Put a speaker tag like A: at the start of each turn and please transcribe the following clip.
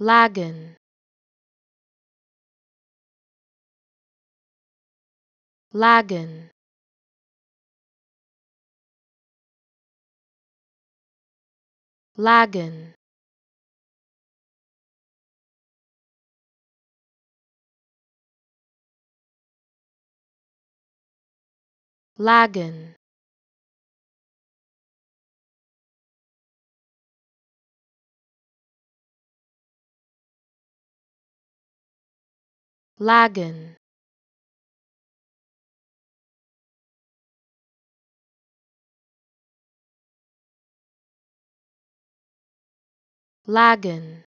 A: Lagan Lagan Lagan Lagan Lagan Lagan